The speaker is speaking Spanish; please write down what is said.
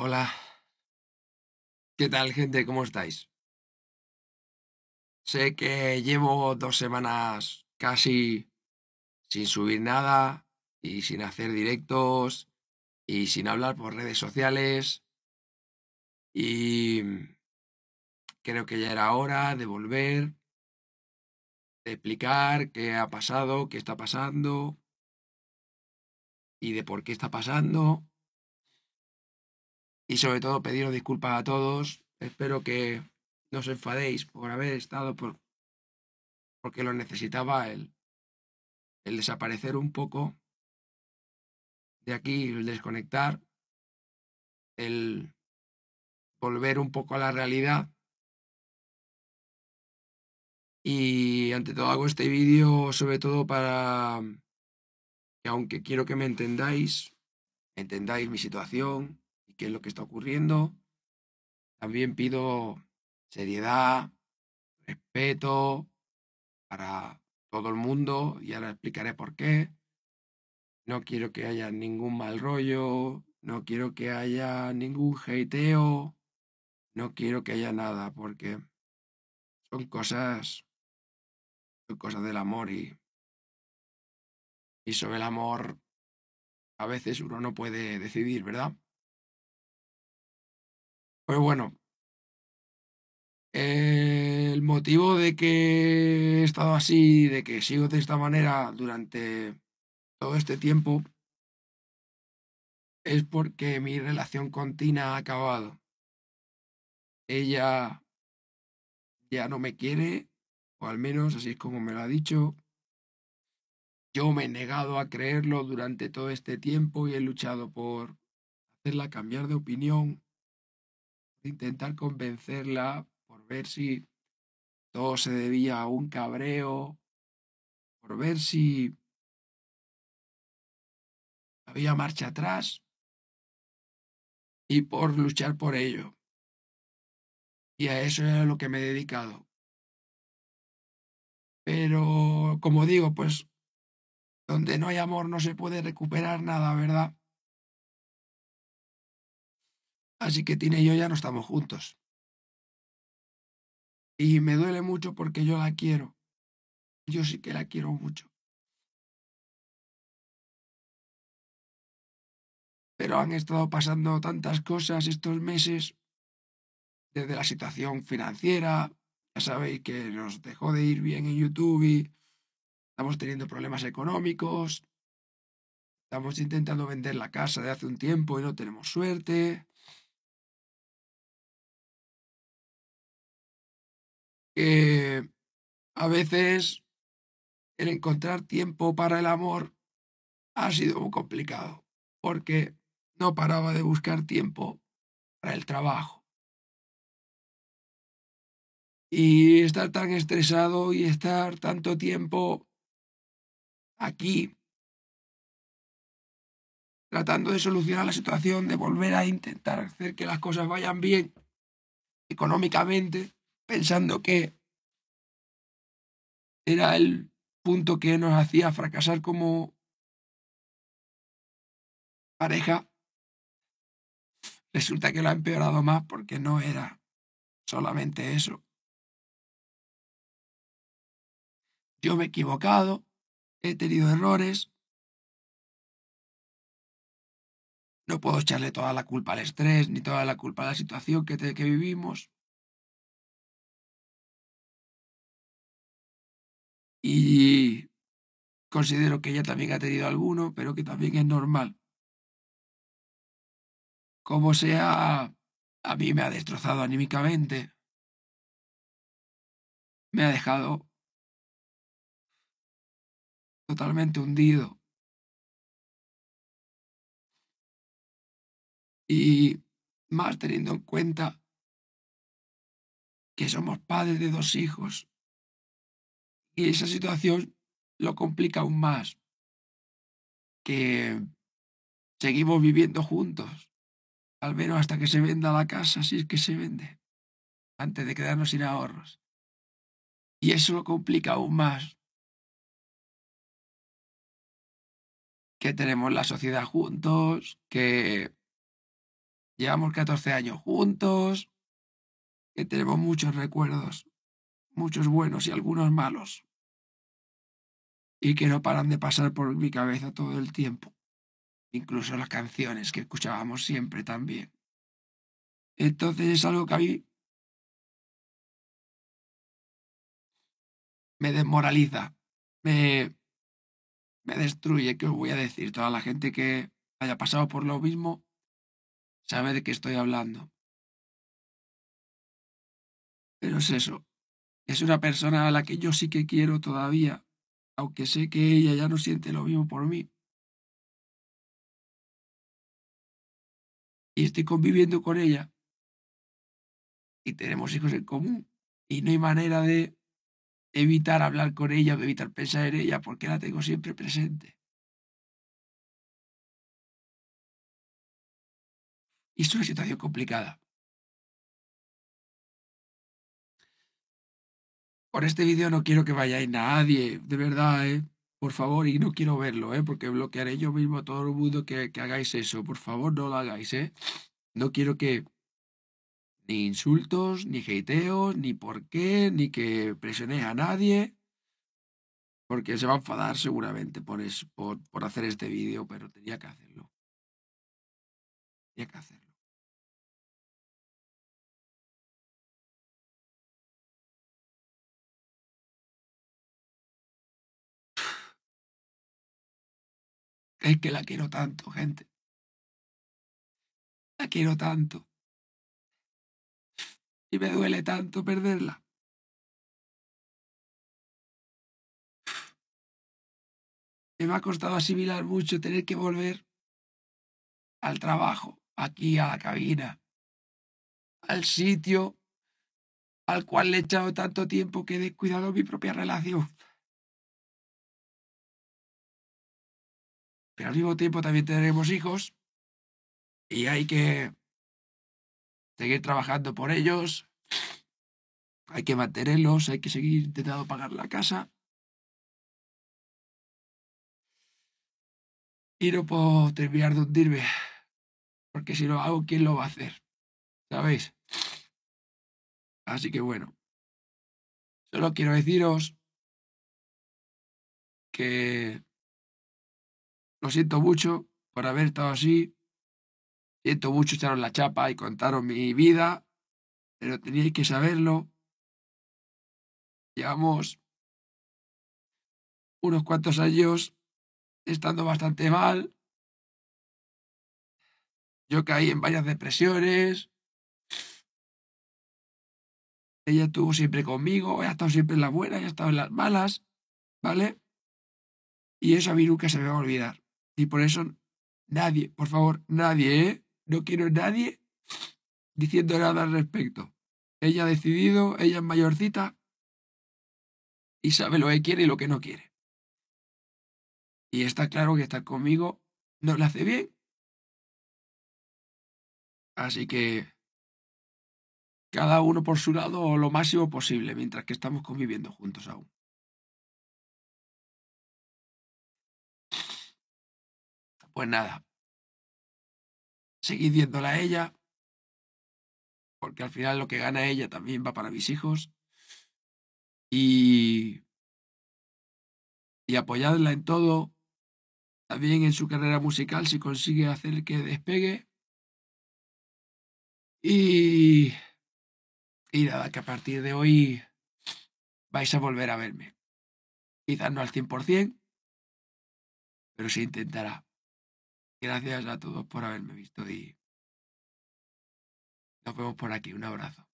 Hola. ¿Qué tal, gente? ¿Cómo estáis? Sé que llevo dos semanas casi sin subir nada y sin hacer directos y sin hablar por redes sociales. Y creo que ya era hora de volver, de explicar qué ha pasado, qué está pasando y de por qué está pasando y sobre todo pediros disculpas a todos. Espero que no os enfadéis por haber estado, por, porque lo necesitaba el, el desaparecer un poco de aquí, el desconectar, el volver un poco a la realidad. Y ante todo hago este vídeo sobre todo para que aunque quiero que me entendáis, entendáis mi situación, qué es lo que está ocurriendo. También pido seriedad, respeto para todo el mundo y ahora explicaré por qué. No quiero que haya ningún mal rollo, no quiero que haya ningún hateo, no quiero que haya nada porque son cosas, son cosas del amor y, y sobre el amor a veces uno no puede decidir, ¿verdad? Pues bueno, el motivo de que he estado así, de que sigo de esta manera durante todo este tiempo, es porque mi relación con Tina ha acabado. Ella ya no me quiere, o al menos así es como me lo ha dicho. Yo me he negado a creerlo durante todo este tiempo y he luchado por hacerla cambiar de opinión intentar convencerla por ver si todo se debía a un cabreo, por ver si había marcha atrás y por luchar por ello. Y a eso era lo que me he dedicado. Pero, como digo, pues donde no hay amor no se puede recuperar nada, ¿verdad? Así que Tina y yo ya no estamos juntos. Y me duele mucho porque yo la quiero. Yo sí que la quiero mucho. Pero han estado pasando tantas cosas estos meses, desde la situación financiera, ya sabéis que nos dejó de ir bien en YouTube estamos teniendo problemas económicos, estamos intentando vender la casa de hace un tiempo y no tenemos suerte, que a veces el encontrar tiempo para el amor ha sido muy complicado, porque no paraba de buscar tiempo para el trabajo. Y estar tan estresado y estar tanto tiempo aquí tratando de solucionar la situación, de volver a intentar hacer que las cosas vayan bien económicamente, pensando que era el punto que nos hacía fracasar como pareja, resulta que lo ha empeorado más porque no era solamente eso. Yo me he equivocado, he tenido errores, no puedo echarle toda la culpa al estrés ni toda la culpa a la situación que, que vivimos. y considero que ella también ha tenido alguno, pero que también es normal. Como sea, a mí me ha destrozado anímicamente. Me ha dejado totalmente hundido. Y más teniendo en cuenta que somos padres de dos hijos y esa situación lo complica aún más, que seguimos viviendo juntos, al menos hasta que se venda la casa, si es que se vende, antes de quedarnos sin ahorros. Y eso lo complica aún más, que tenemos la sociedad juntos, que llevamos 14 años juntos, que tenemos muchos recuerdos, muchos buenos y algunos malos y que no paran de pasar por mi cabeza todo el tiempo, incluso las canciones que escuchábamos siempre también. Entonces es algo que a mí me desmoraliza, me, me destruye, que os voy a decir, toda la gente que haya pasado por lo mismo sabe de qué estoy hablando. Pero es eso, es una persona a la que yo sí que quiero todavía, aunque sé que ella ya no siente lo mismo por mí. Y estoy conviviendo con ella y tenemos hijos en común y no hay manera de evitar hablar con ella, de evitar pensar en ella porque la tengo siempre presente. Y es una situación complicada. Por este vídeo no quiero que vayáis nadie, de verdad, ¿eh? Por favor, y no quiero verlo, ¿eh? Porque bloquearé yo mismo a todo el mundo que, hagáis eso. Por favor, no lo hagáis, ¿eh? No quiero que ni insultos, ni hateos, ni por qué, ni que presionéis a nadie. Porque se va a enfadar seguramente por, por, por hacer este vídeo, pero tenía que hacerlo. Tenía que hacerlo. Es que la quiero tanto, gente. La quiero tanto. Y me duele tanto perderla. me ha costado asimilar mucho tener que volver al trabajo, aquí a la cabina, al sitio al cual le he echado tanto tiempo que he descuidado mi propia relación. pero al mismo tiempo también tenemos hijos y hay que seguir trabajando por ellos, hay que mantenerlos, hay que seguir intentando pagar la casa. Y no puedo terminar de hundirme, porque si lo hago, ¿quién lo va a hacer? ¿Sabéis? Así que bueno, solo quiero deciros que lo siento mucho por haber estado así. Siento mucho echaros la chapa y contaron mi vida, pero teníais que saberlo. Llevamos unos cuantos años estando bastante mal. Yo caí en varias depresiones. Ella estuvo siempre conmigo, ha estado siempre en las buenas, ha estado en las malas, ¿vale? Y eso a mí nunca se me va a olvidar. Y por eso nadie, por favor, nadie, ¿eh? No quiero nadie diciendo nada al respecto. Ella ha decidido, ella es mayorcita y sabe lo que quiere y lo que no quiere. Y está claro que estar conmigo no le hace bien. Así que cada uno por su lado lo máximo posible mientras que estamos conviviendo juntos aún. Pues nada, seguid viéndola a ella, porque al final lo que gana ella también va para mis hijos. Y, y apoyadla en todo, también en su carrera musical, si consigue hacer que despegue. Y, y nada, que a partir de hoy vais a volver a verme. Quizás no al 100%, pero se intentará. Gracias a todos por haberme visto y nos vemos por aquí. Un abrazo.